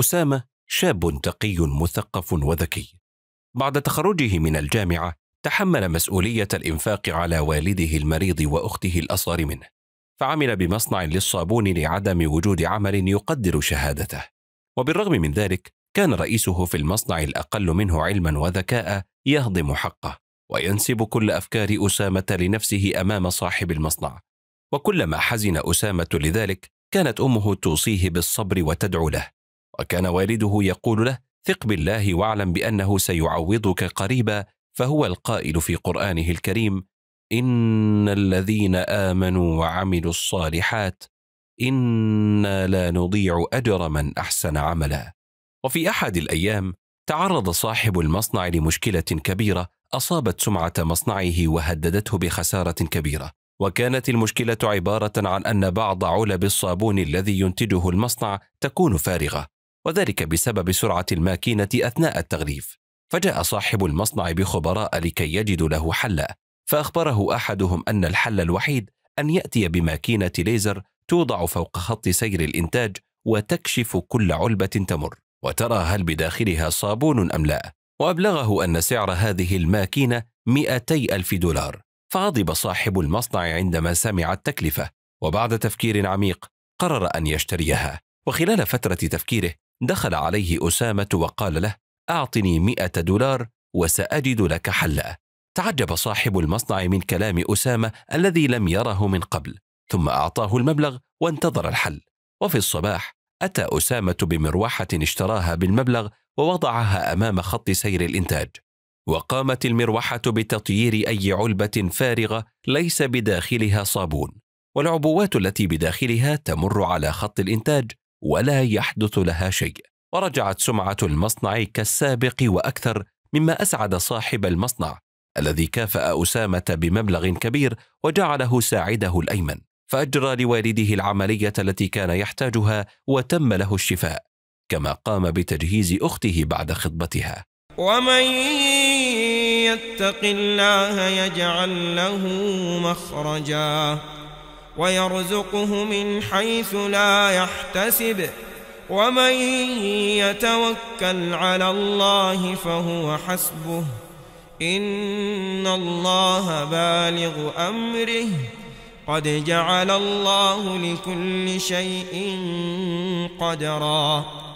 أسامة شاب تقي مثقف وذكي. بعد تخرجه من الجامعة تحمل مسؤولية الإنفاق على والده المريض وأخته الأصغر منه، فعمل بمصنع للصابون لعدم وجود عمل يقدر شهادته. وبالرغم من ذلك كان رئيسه في المصنع الأقل منه علما وذكاء يهضم حقه وينسب كل أفكار أسامة لنفسه أمام صاحب المصنع. وكلما حزن أسامة لذلك كانت أمه توصيه بالصبر وتدعو له وكان والده يقول له ثق بالله واعلم بأنه سيعوضك قريبا فهو القائل في قرآنه الكريم إن الذين آمنوا وعملوا الصالحات إنا لا نضيع أجر من أحسن عملا وفي أحد الأيام تعرض صاحب المصنع لمشكلة كبيرة أصابت سمعة مصنعه وهددته بخسارة كبيرة وكانت المشكلة عبارة عن أن بعض علب الصابون الذي ينتجه المصنع تكون فارغة وذلك بسبب سرعة الماكينة أثناء التغليف فجاء صاحب المصنع بخبراء لكي يجدوا له حلا فأخبره أحدهم أن الحل الوحيد أن يأتي بماكينة ليزر توضع فوق خط سير الإنتاج وتكشف كل علبة تمر وترى هل بداخلها صابون أم لا وأبلغه أن سعر هذه الماكينة 200 ألف دولار فغضب صاحب المصنع عندما سمع التكلفة وبعد تفكير عميق قرر أن يشتريها وخلال فترة تفكيره دخل عليه أسامة وقال له أعطني مئة دولار وسأجد لك حلا تعجب صاحب المصنع من كلام أسامة الذي لم يره من قبل ثم أعطاه المبلغ وانتظر الحل وفي الصباح أتى أسامة بمروحة اشتراها بالمبلغ ووضعها أمام خط سير الإنتاج وقامت المروحة بتطيير أي علبة فارغة ليس بداخلها صابون والعبوات التي بداخلها تمر على خط الإنتاج ولا يحدث لها شيء ورجعت سمعة المصنع كالسابق وأكثر مما أسعد صاحب المصنع الذي كافأ أسامة بمبلغ كبير وجعله ساعده الأيمن فأجرى لوالده العملية التي كان يحتاجها وتم له الشفاء كما قام بتجهيز أخته بعد خطبتها ومن يتق الله يجعل له مخرجا ويرزقه من حيث لا يحتسب ومن يتوكل على الله فهو حسبه إن الله بالغ أمره قد جعل الله لكل شيء قدراً